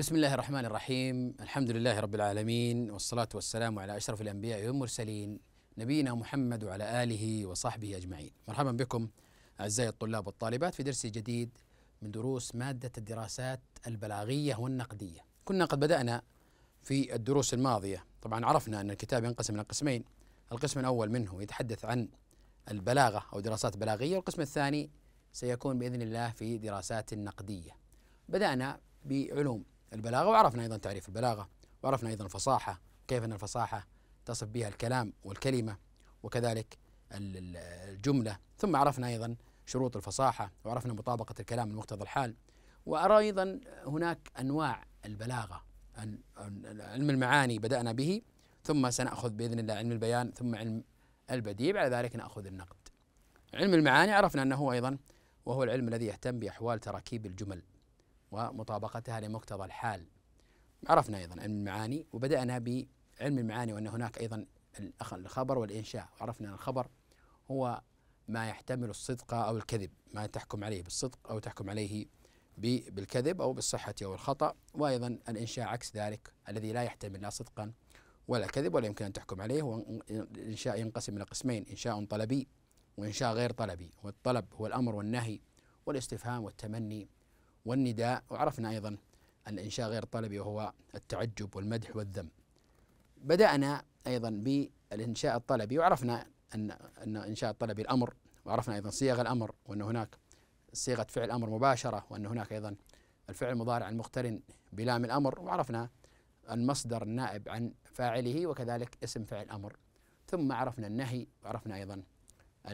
بسم الله الرحمن الرحيم الحمد لله رب العالمين والصلاة والسلام على أشرف الأنبياء والمرسلين نبينا محمد وعلى آله وصحبه أجمعين مرحبا بكم أعزائي الطلاب والطالبات في درس جديد من دروس مادة الدراسات البلاغية والنقدية كنا قد بدأنا في الدروس الماضية طبعا عرفنا أن الكتاب ينقسم إلى قسمين القسم الأول منه يتحدث عن البلاغة أو دراسات بلاغية والقسم الثاني سيكون بإذن الله في دراسات نقدية بدأنا بعلوم البلاغة وعرفنا أيضا تعريف البلاغة وعرفنا أيضا الفصاحة كيف أن الفصاحة تصف بها الكلام والكلمة وكذلك الجملة ثم عرفنا أيضا شروط الفصاحة وعرفنا مطابقة الكلام لمقتضى الحال وأرى أيضا هناك أنواع البلاغة علم المعاني بدأنا به ثم سنأخذ بإذن الله علم البيان ثم علم البديع بعد ذلك نأخذ النقد علم المعاني عرفنا أنه أيضا وهو العلم الذي يهتم بأحوال تراكيب الجمل ومطابقتها لمقتضى الحال عرفنا أيضا علم المعاني وبدأنا بعلم المعاني وأن هناك أيضا الخبر والإنشاء عرفنا أن الخبر هو ما يحتمل الصدق أو الكذب ما تحكم عليه بالصدق أو تحكم عليه بالكذب أو بالصحة أو الخطأ وأيضا الإنشاء عكس ذلك الذي لا يحتمل لا صدقا ولا كذب ولا يمكن أن تحكم عليه والإنشاء ينقسم إلى قسمين إنشاء طلبي وإنشاء غير طلبي والطلب هو الأمر والنهي والاستفهام والتمني والنداء وعرفنا أيضا الإنشاء غير الطلبي وهو التعجب والمدح والذم بدأنا أيضا بالإنشاء الطلبي وعرفنا أن أن إنشاء الطلبي الأمر وعرفنا أيضا صيغ الأمر وأن هناك صيغة فعل أمر مباشرة وأن هناك أيضا الفعل المضارع المقترن بلام الأمر وعرفنا المصدر النائب عن فاعله وكذلك اسم فعل الأمر ثم عرفنا النهي وعرفنا أيضا آه،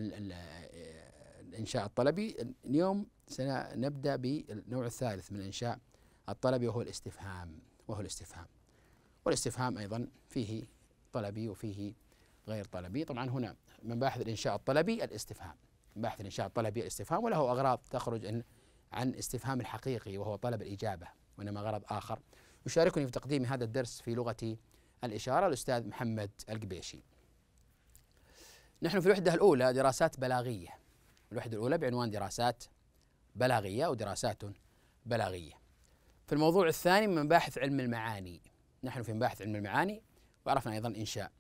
الإنشاء الطلبي اليوم سنبدأ بالنوع الثالث من إنشاء الطلبي وهو الاستفهام وهو الاستفهام والاستفهام أيضا فيه طلبي وفيه غير طلبي طبعا هنا من باحث الإنشاء الطلبي الاستفهام باحث الإنشاء الطلبي الاستفهام وله أغراض تخرج عن استفهام الحقيقي وهو طلب الإجابة وإنما غرض آخر يشاركني في تقديم هذا الدرس في لغة الإشارة الأستاذ محمد القبيشي نحن في الوحدة الأولى دراسات بلاغية الوحدة الأولى بعنوان دراسات بلاغية ودراسات بلاغية في الموضوع الثاني من مباحث علم المعاني نحن في مباحث علم المعاني وعرفنا أيضا الإنشاء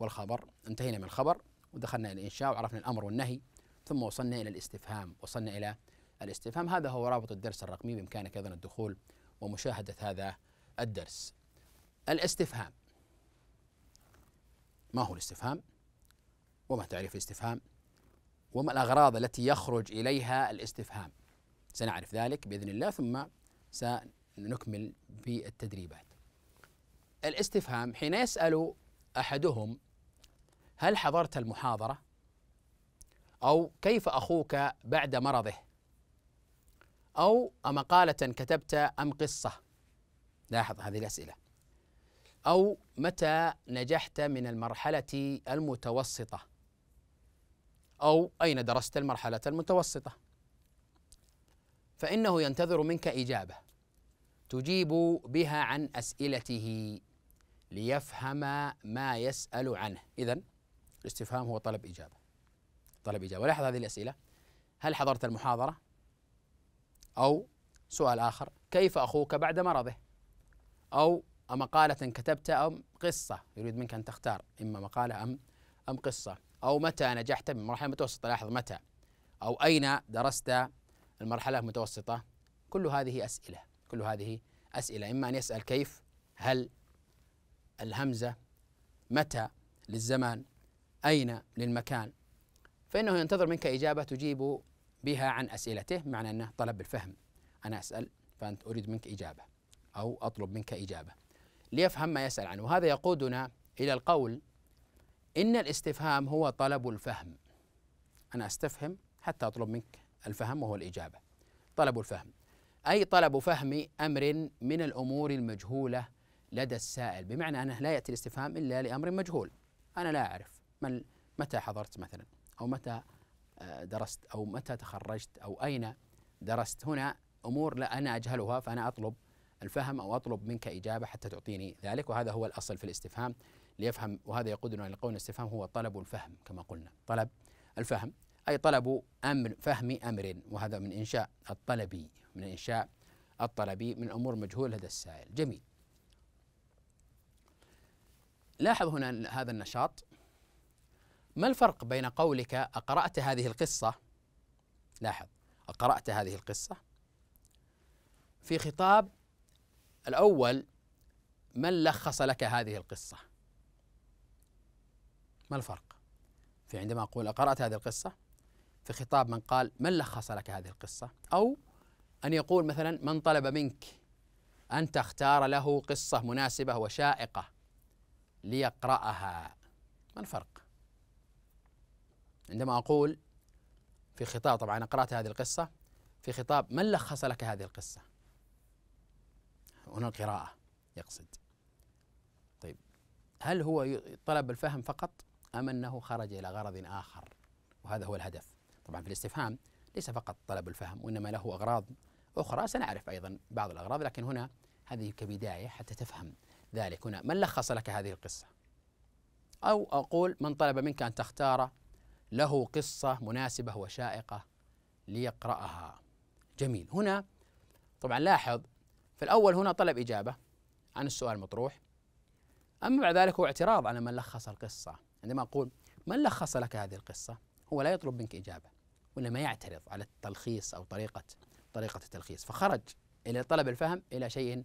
والخبر انتهينا من الخبر ودخلنا إلى الإنشاء وعرفنا الأمر والنهي ثم وصلنا إلى الاستفهام وصلنا إلى الاستفهام هذا هو رابط الدرس الرقمي بإمكانك أيضا الدخول ومشاهدة هذا الدرس الاستفهام ما هو الاستفهام وما تعريف الاستفهام وما الأغراض التي يخرج إليها الاستفهام سنعرف ذلك باذن الله ثم سنكمل بالتدريبات. الاستفهام حين يسال احدهم هل حضرت المحاضره؟ او كيف اخوك بعد مرضه؟ او امقاله كتبت ام قصه؟ لاحظ هذه الاسئله. او متى نجحت من المرحله المتوسطه؟ او اين درست المرحله المتوسطه؟ فإنه ينتظر منك إجابة تجيب بها عن أسئلته ليفهم ما يسأل عنه إذا الاستفهام هو طلب إجابة طلب إجابة ولاحظ هذه الأسئلة هل حضرت المحاضرة أو سؤال آخر كيف أخوك بعد مرضه أو مقالة كتبت أم قصة يريد منك أن تختار إما مقالة أم أم قصة أو متى نجحت من مرحلة متوسطة لاحظ متى أو أين درست المرحلة متوسطة كل هذه أسئلة كل هذه أسئلة إما أن يسأل كيف هل الهمزة متى للزمان أين للمكان فإنه ينتظر منك إجابة تجيب بها عن أسئلته معنى أنه طلب بالفهم أنا أسأل فأنت أريد منك إجابة أو أطلب منك إجابة ليفهم ما يسأل عنه وهذا يقودنا إلى القول إن الاستفهام هو طلب الفهم أنا أستفهم حتى أطلب منك الفهم وهو الإجابة طلب الفهم أي طلب فهم أمر من الأمور المجهولة لدى السائل بمعنى أنه لا يأتي الاستفهام إلا لأمر مجهول أنا لا أعرف من متى حضرت مثلا أو متى آه، درست أو متى تخرجت أو أين درست هنا أمور لا أنا أجهلها فأنا أطلب الفهم أو أطلب منك إجابة حتى تعطيني ذلك وهذا هو الأصل في الاستفهام ليفهم وهذا يقودنا إلى قول الاستفهام هو طلب الفهم كما قلنا طلب الفهم أي طلب أمر فهم أمر وهذا من إنشاء الطلبي من إنشاء الطلبي من أمور مجهول لدى السائل جميل لاحظ هنا هذا النشاط ما الفرق بين قولك أقرأت هذه القصة لاحظ أقرأت هذه القصة في خطاب الأول من لخص لك هذه القصة ما الفرق في عندما أقول أقرأت هذه القصة في خطاب من قال من لخص لك هذه القصة أو أن يقول مثلا من طلب منك أن تختار له قصة مناسبة وشائقة ليقرأها ما الفرق؟ عندما أقول في خطاب طبعا انا قرأت هذه القصة في خطاب من لخص لك هذه القصة؟ هنا القراءة يقصد طيب هل هو طلب الفهم فقط أم أنه خرج إلى غرض آخر وهذا هو الهدف طبعا في الاستفهام ليس فقط طلب الفهم وإنما له أغراض أخرى سنعرف أيضا بعض الأغراض لكن هنا هذه كبداية حتى تفهم ذلك هنا من لخص لك هذه القصة أو أقول من طلب منك أن تختار له قصة مناسبة وشائقة ليقرأها جميل هنا طبعا لاحظ في الأول هنا طلب إجابة عن السؤال المطروح أما بعد ذلك هو اعتراض على من لخص القصة عندما أقول من لخص لك هذه القصة هو لا يطلب منك إجابة وإنما يعترض على التلخيص أو طريقة طريقة التلخيص فخرج إلى طلب الفهم إلى شيء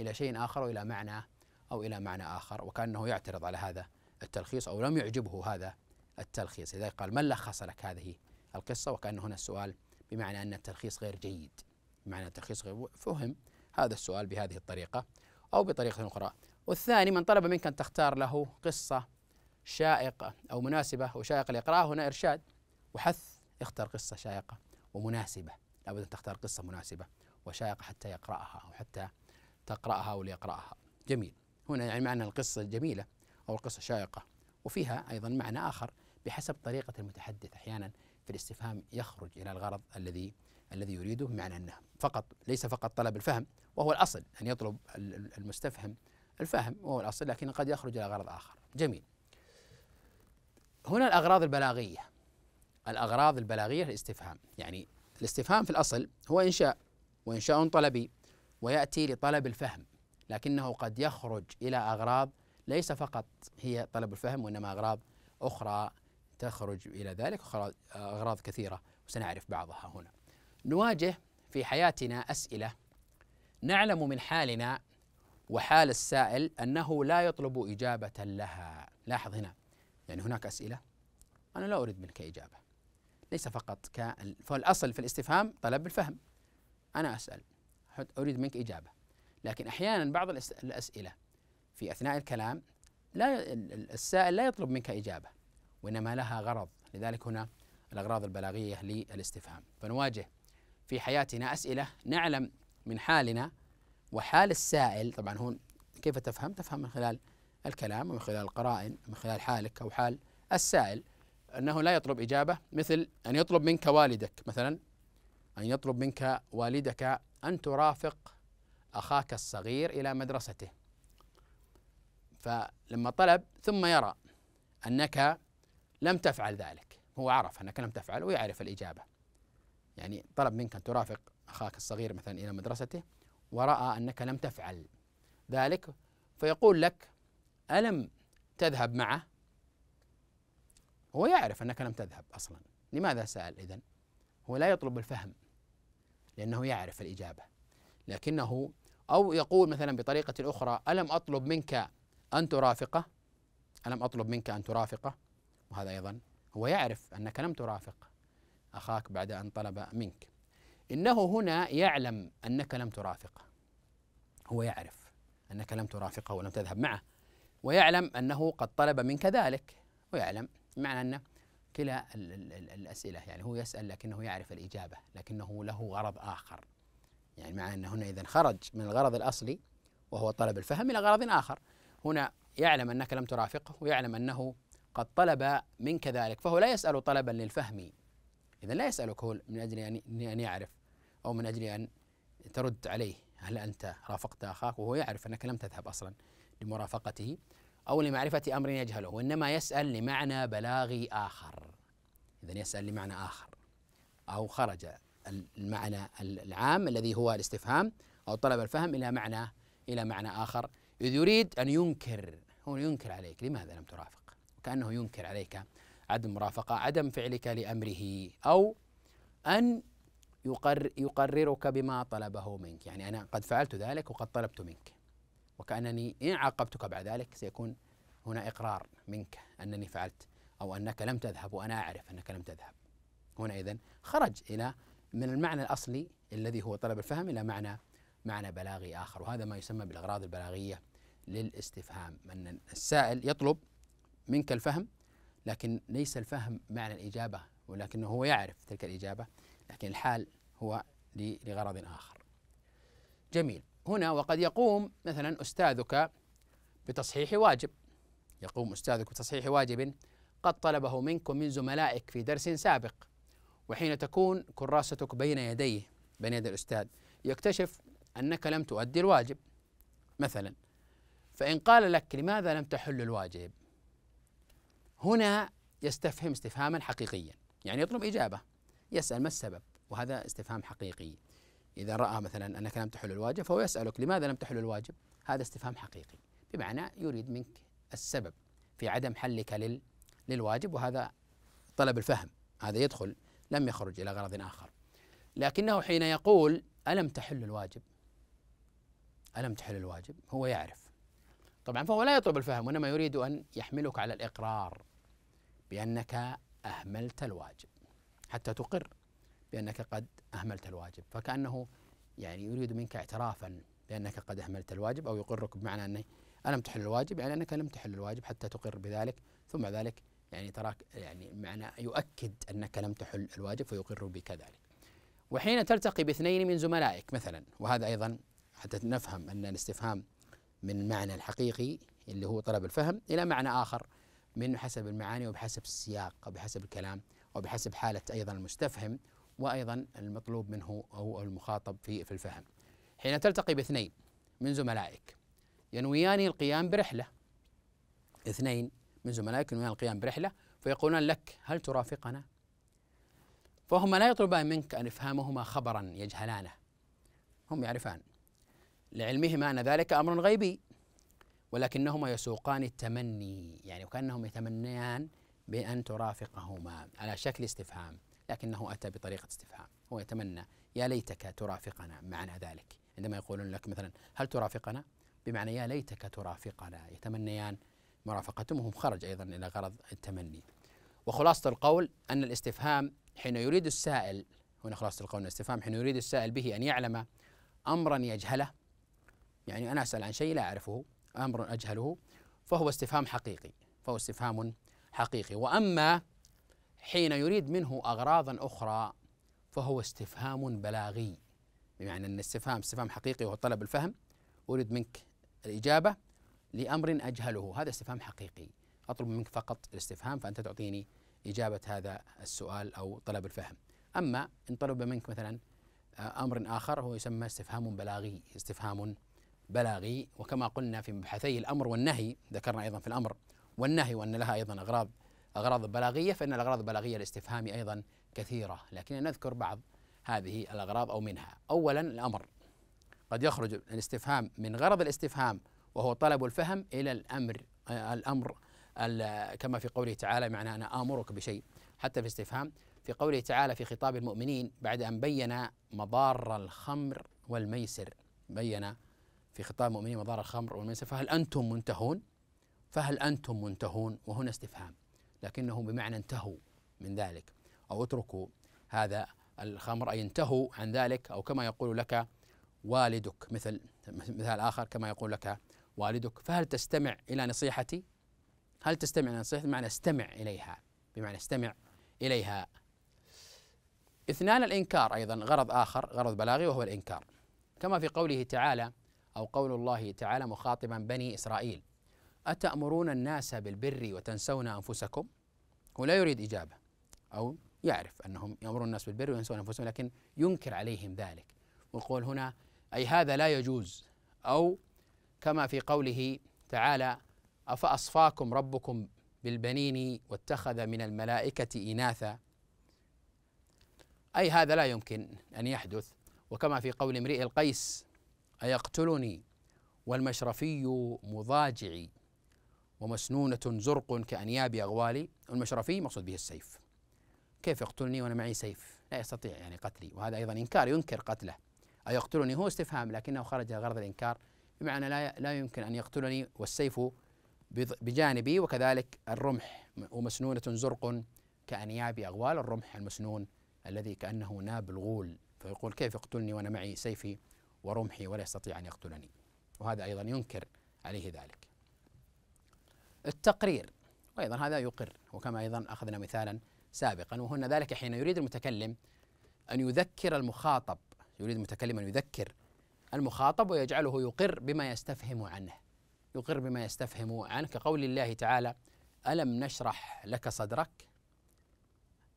إلى شيء آخر وإلى معنى أو إلى معنى آخر وكأنه يعترض على هذا التلخيص أو لم يعجبه هذا التلخيص لذلك قال من لخص لك هذه القصة وكأن هنا السؤال بمعنى أن التلخيص غير جيد بمعنى التلخيص غير فهم هذا السؤال بهذه الطريقة أو بطريقة أخرى والثاني من طلب منك أن تختار له قصة شائقة أو مناسبة وشائقة لاقراءه هنا إرشاد وحث اختر قصة شائقة ومناسبة لابد أن تختار قصة مناسبة وشائقة حتى يقرأها أو حتى تقرأها أو ليقرأها جميل هنا يعني معنى القصة الجميلة أو القصة شائقة وفيها أيضا معنى آخر بحسب طريقة المتحدث أحيانا في الاستفهام يخرج إلى الغرض الذي الذي يريده بمعنى أنه فقط ليس فقط طلب الفهم وهو الأصل أن يطلب المستفهم الفهم وهو الأصل لكن قد يخرج إلى غرض آخر جميل هنا الأغراض البلاغية الأغراض البلاغية للاستفهام يعني الاستفهام في الأصل هو إنشاء وإنشاء طلبي ويأتي لطلب الفهم لكنه قد يخرج إلى أغراض ليس فقط هي طلب الفهم وإنما أغراض أخرى تخرج إلى ذلك أغراض كثيرة وسنعرف بعضها هنا نواجه في حياتنا أسئلة نعلم من حالنا وحال السائل أنه لا يطلب إجابة لها لاحظ هنا يعني هناك أسئلة أنا لا أريد منك إجابة ليس فقط ك فالأصل في الاستفهام طلب الفهم أنا أسأل أريد منك إجابة لكن أحيانا بعض الأسئلة في أثناء الكلام لا السائل لا يطلب منك إجابة وإنما لها غرض لذلك هنا الأغراض البلاغية للاستفهام فنواجه في حياتنا أسئلة نعلم من حالنا وحال السائل طبعا هون كيف تفهم؟ تفهم من خلال الكلام ومن خلال القرائن من خلال حالك أو حال السائل أنه لا يطلب إجابة مثل أن يطلب منك والدك مثلا أن يطلب منك والدك أن ترافق أخاك الصغير إلى مدرسته فلما طلب ثم يرى أنك لم تفعل ذلك هو عرف أنك لم تفعل ويعرف الإجابة يعني طلب منك أن ترافق أخاك الصغير مثلا إلى مدرسته ورأى أنك لم تفعل ذلك فيقول لك ألم تذهب معه هو يعرف أنك لم تذهب أصلا لماذا سأل إذن هو لا يطلب الفهم لأنه يعرف الإجابة لكنه أو يقول مثلا بطريقة أخرى ألم أطلب منك أن ترافقه ألم أطلب منك أن ترافقه وهذا أيضا هو يعرف أنك لم ترافق أخاك بعد أن طلب منك إنه هنا يعلم أنك لم ترافقه هو يعرف أنك لم ترافقه ولم تذهب معه ويعلم أنه قد طلب منك ذلك ويعلم بمعنى أن كلا الأسئلة يعني هو يسأل لكنه يعرف الإجابة لكنه له غرض آخر يعني معنى أن هنا إذا خرج من الغرض الأصلي وهو طلب الفهم إلى غرض آخر هنا يعلم أنك لم ترافقه ويعلم أنه قد طلب منك ذلك فهو لا يسأل طلبا للفهم إذا لا يسألك هو من أجل أن يعرف أو من أجل أن ترد عليه هل أنت رافقت أخاك وهو يعرف أنك لم تذهب أصلا لمرافقته أو لمعرفة أمر يجهله وإنما يسأل لمعنى بلاغي آخر إذا يسأل لمعنى آخر أو خرج المعنى العام الذي هو الاستفهام أو طلب الفهم إلى معنى إلى معنى آخر إذ يريد أن ينكر هو ينكر عليك لماذا لم ترافق كأنه ينكر عليك عدم مرافقة عدم فعلك لأمره أو أن يقرر يقررك بما طلبه منك يعني أنا قد فعلت ذلك وقد طلبت منك وكأنني إن عاقبتك بعد ذلك سيكون هنا إقرار منك أنني فعلت أو أنك لم تذهب وأنا أعرف أنك لم تذهب هنا إذن خرج إلى من المعنى الأصلي الذي هو طلب الفهم إلى معنى معنى بلاغي آخر وهذا ما يسمى بالأغراض البلاغية للاستفهام أن السائل يطلب منك الفهم لكن ليس الفهم معنى الإجابة ولكنه هو يعرف تلك الإجابة لكن الحال هو لغرض آخر جميل هنا وقد يقوم مثلا أستاذك بتصحيح واجب يقوم أستاذك بتصحيح واجب قد طلبه منك ومن زملائك في درس سابق وحين تكون كراستك بين يديه بين يدي الأستاذ يكتشف أنك لم تؤدي الواجب مثلا فإن قال لك لماذا لم تحل الواجب هنا يستفهم استفهاما حقيقيا يعني يطلب إجابة يسأل ما السبب وهذا استفهام حقيقي إذا رأى مثلا أنك لم تحل الواجب فهو يسألك لماذا لم تحل الواجب هذا استفهام حقيقي بمعنى يريد منك السبب في عدم حلك لل للواجب وهذا طلب الفهم هذا يدخل لم يخرج إلى غرض آخر لكنه حين يقول ألم تحل الواجب ألم تحل الواجب هو يعرف طبعا فهو لا يطلب الفهم وإنما يريد أن يحملك على الإقرار بأنك أهملت الواجب حتى تقر بأنك قد أهملت الواجب فكأنه يعني يريد منك اعترافا بأنك قد أهملت الواجب أو يقرك بمعنى أنه ألم تحل الواجب يعني أنك لم تحل الواجب حتى تقر بذلك ثم ذلك يعني تراك يعني معنى يؤكد أنك لم تحل الواجب فيقر بك ذلك وحين تلتقي باثنين من زملائك مثلا وهذا أيضا حتى نفهم أن الاستفهام من معنى الحقيقي اللي هو طلب الفهم إلى معنى آخر من حسب المعاني وبحسب السياق وبحسب الكلام وبحسب حالة أيضا المستفهم وأيضا المطلوب منه أو المخاطب في في الفهم حين تلتقي باثنين من زملائك ينويان القيام برحلة اثنين من زملائك ينويان القيام برحلة فيقولان لك هل ترافقنا؟ فهما لا يطلبان منك أن إفهامهما خبرا يجهلانه هم يعرفان لعلمهما أن ذلك أمر غيبي ولكنهما يسوقان التمني يعني وكأنهم يتمنيان بأن ترافقهما على شكل استفهام لكنه أتى بطريقة استفهام هو يتمنى يا ليتك ترافقنا معنى ذلك عندما يقولون لك مثلا هل ترافقنا بمعنى يا ليتك ترافقنا يتمنيان مرافقتهم خرج أيضا إلى غرض التمني وخلاصة القول أن الاستفهام حين يريد السائل هنا خلاصة القول الاستفهام حين يريد السائل به أن يعلم أمرا يجهله يعني أنا أسأل عن شيء لا أعرفه أمر أجهله فهو استفهام حقيقي فهو استفهام حقيقي وأما حين يريد منه أغراضا أخرى فهو استفهام بلاغي بمعنى أن الاستفهام استفهام حقيقي وهو طلب الفهم أريد منك الإجابة لأمر أجهله هذا استفهام حقيقي أطلب منك فقط الاستفهام فأنت تعطيني إجابة هذا السؤال أو طلب الفهم أما إن طلب منك مثلا آه، أمر آخر هو يسمى استفهام بلاغي استفهام بلاغي وكما قلنا في مبحثي الأمر والنهي ذكرنا أيضا في الأمر والنهي وأن لها أيضا أغراض أغراض بلاغية فإن الأغراض البلاغية الاستفهامي أيضا كثيرة لكن نذكر بعض هذه الأغراض أو منها أولا الأمر قد يخرج الاستفهام من غرض الاستفهام وهو طلب الفهم إلى الأمر آه، الأمر كما في قوله تعالى معنى أنا آمرك بشيء حتى في الاستفهام في قوله تعالى في خطاب المؤمنين بعد أن بين مضار الخمر والميسر بين في خطاب المؤمنين مضار الخمر والميسر فهل أنتم منتهون فهل أنتم منتهون وهنا استفهام لكنهم بمعنى انتهوا من ذلك أو اتركوا هذا الخمر أي انتهوا عن ذلك أو كما يقول لك والدك مثل مثال آخر كما يقول لك والدك فهل تستمع إلى نصيحتي هل تستمع إلى نصيحتي بمعنى استمع إليها بمعنى استمع إليها اثنان الإنكار أيضا غرض آخر غرض بلاغي وهو الإنكار كما في قوله تعالى أو قول الله تعالى مخاطبا بني إسرائيل أتأمرون الناس بالبر وتنسون أنفسكم هو لا يريد إجابة أو يعرف أنهم يأمرون الناس بالبر وينسون أنفسهم لكن ينكر عليهم ذلك والقول هنا أي هذا لا يجوز أو كما في قوله تعالى أفأصفاكم ربكم بالبنين واتخذ من الملائكة إناثا أي هذا لا يمكن أن يحدث وكما في قول امرئ القيس أيقتلني والمشرفي مضاجعي ومسنونة زرق كأنياب أغوالي المشرفي مقصود به السيف كيف يقتلني وأنا معي سيف لا يستطيع يعني قتلي وهذا أيضا إنكار ينكر قتله أي يقتلني هو استفهام لكنه خرج غرض الإنكار بمعنى لا لا يمكن أن يقتلني والسيف بجانبي وكذلك الرمح ومسنونة زرق كأنياب أغوال الرمح المسنون الذي كأنه ناب الغول فيقول كيف يقتلني وأنا معي سيفي ورمحي ولا يستطيع أن يقتلني وهذا أيضا ينكر عليه ذلك التقرير وأيضا هذا يقر وكما أيضا أخذنا مثالا سابقا وهنا ذلك حين يريد المتكلم أن يذكر المخاطب يريد المتكلم أن يذكر المخاطب ويجعله يقر بما يستفهم عنه يقر بما يستفهم عنه كقول الله تعالى ألم نشرح لك صدرك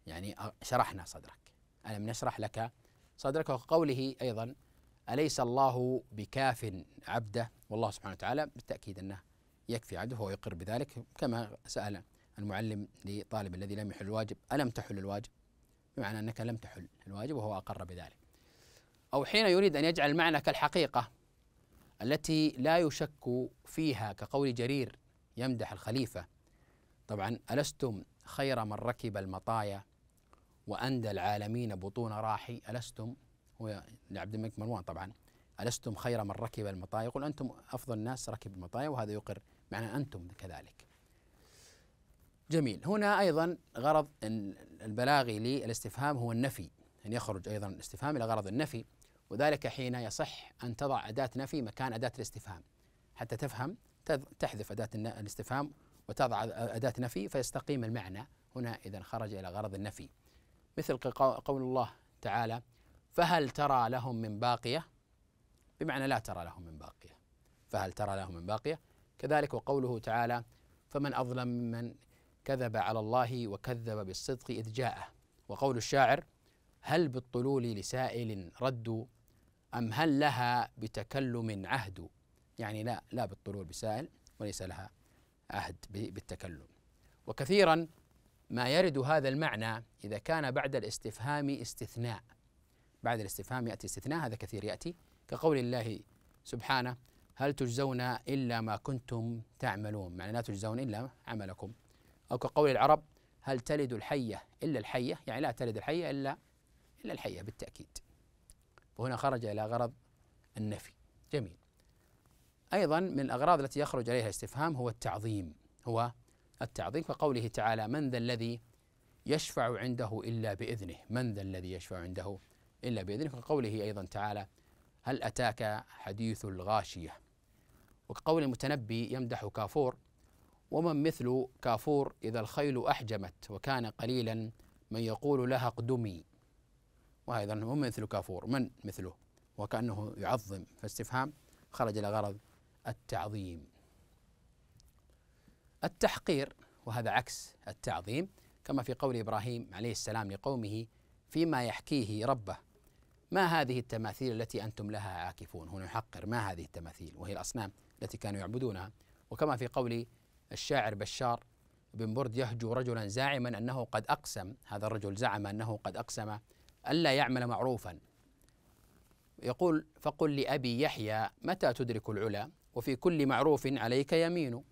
يعني شرحنا صدرك ألم نشرح لك صدرك وقوله أيضا أليس الله بكاف عبده والله سبحانه وتعالى بالتأكيد أنه يكفي عدده هو يقر بذلك كما سأل المعلم لطالب الذي لم يحل الواجب ألم تحل الواجب بمعنى أنك لم تحل الواجب وهو أقر بذلك أو حين يريد أن يجعل المعنى كالحقيقة التي لا يشك فيها كقول جرير يمدح الخليفة طبعا ألستم خير من ركب المطايا وأندى العالمين بطون راحي ألستم هو لعبد الملك مروان طبعا ألستم خير من ركب المطايا يقول أنتم أفضل الناس ركب المطايا وهذا يقر معنى أنتم كذلك جميل هنا أيضا غرض البلاغي للاستفهام هو النفي أن يخرج أيضا الاستفهام إلى غرض النفي وذلك حين يصح أن تضع أداة نفي مكان أداة الاستفهام حتى تفهم تحذف أداة الاستفهام وتضع أداة نفي فيستقيم المعنى هنا إذا خرج إلى غرض النفي مثل قول الله تعالى فهل ترى لهم من باقية بمعنى لا ترى لهم من باقية فهل ترى لهم من باقية كذلك وقوله تعالى فمن أظلم ممن كذب على الله وكذب بالصدق إذ جاءه وقول الشاعر هل بالطلول لسائل رد أم هل لها بتكلم عهد يعني لا لا بالطلول بسائل وليس لها عهد بالتكلم وكثيرا ما يرد هذا المعنى إذا كان بعد الاستفهام استثناء بعد الاستفهام يأتي استثناء هذا كثير يأتي كقول الله سبحانه هل تجزون إلا ما كنتم تعملون معنى لا تجزون إلا عملكم أو كقول العرب هل تلد الحية إلا الحية يعني لا تلد الحية إلا إلا الحية بالتأكيد وهنا خرج إلى غرض النفي جميل أيضا من الأغراض التي يخرج عليها الاستفهام هو التعظيم هو التعظيم كقوله تعالى من ذا الذي يشفع عنده إلا بإذنه من ذا الذي يشفع عنده إلا بإذنه كقوله أيضا تعالى هل أتاك حديث الغاشية وكقول المتنبي يمدح كافور ومن مثل كافور إذا الخيل أحجمت وكان قليلا من يقول لها اقدمي وأيضا من مثل كافور من مثله وكأنه يعظم فاستفهام خرج إلى غرض التعظيم التحقير وهذا عكس التعظيم كما في قول إبراهيم عليه السلام لقومه فيما يحكيه ربه ما هذه التماثيل التي أنتم لها عاكفون هنا يحقر ما هذه التماثيل وهي الأصنام التي كانوا يعبدونها وكما في قول الشاعر بشار بن برد يهجو رجلا زاعما أنه قد أقسم هذا الرجل زعم أنه قد أقسم ألا يعمل معروفا يقول فقل لأبي يحيى متى تدرك العلا وفي كل معروف عليك يمين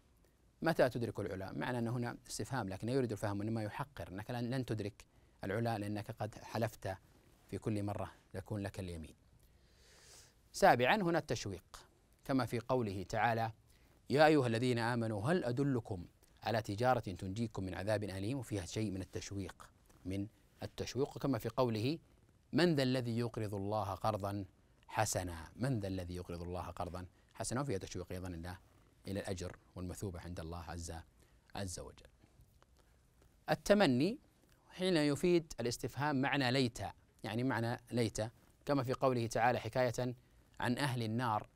متى تدرك العلا معنى أن هنا استفهام لكن يريد الفهم إنما يحقر أنك لن تدرك العلا لأنك قد حلفت في كل مرة يكون لك اليمين سابعا هنا التشويق كما في قوله تعالى يا أيها الذين آمنوا هل أدلكم على تجارة تنجيكم من عذاب أليم وفيها شيء من التشويق من التشويق كما في قوله من ذا الذي يقرض الله قرضا حسنا من ذا الذي يقرض الله قرضا حسنا وفيها تشويق أيضا إلى إلى الأجر والمثوبة عند الله عز عز وجل التمني حين يفيد الاستفهام معنى ليت يعني معنى ليت كما في قوله تعالى حكاية عن أهل النار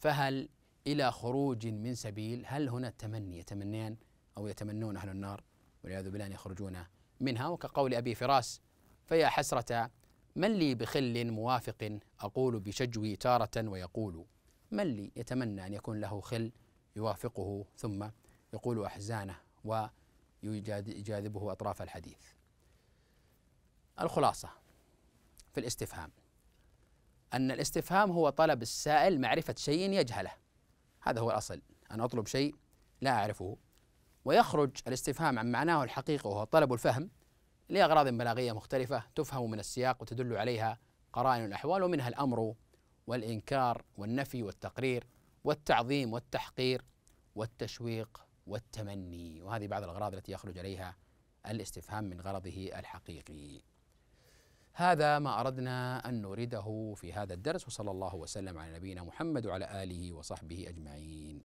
فهل إلى خروج من سبيل هل هنا تمني يتمنيان أو يتمنون أهل النار والعياذ بالله أن يخرجون منها وكقول أبي فراس فيا حسرة من لي بخل موافق أقول بشجوي تارة ويقول من لي يتمنى أن يكون له خل يوافقه ثم يقول أحزانه ويجاذبه أطراف الحديث الخلاصة في الاستفهام أن الاستفهام هو طلب السائل معرفة شيء يجهله هذا هو الأصل أن أطلب شيء لا أعرفه ويخرج الاستفهام عن معناه الحقيقي وهو طلب الفهم لأغراض بلاغية مختلفة تفهم من السياق وتدل عليها قرائن الأحوال ومنها الأمر والإنكار والنفي والتقرير والتعظيم والتحقير والتشويق والتمني وهذه بعض الأغراض التي يخرج عليها الاستفهام من غرضه الحقيقي هذا ما أردنا أن نورده في هذا الدرس وصلى الله وسلم على نبينا محمد وعلى آله وصحبه أجمعين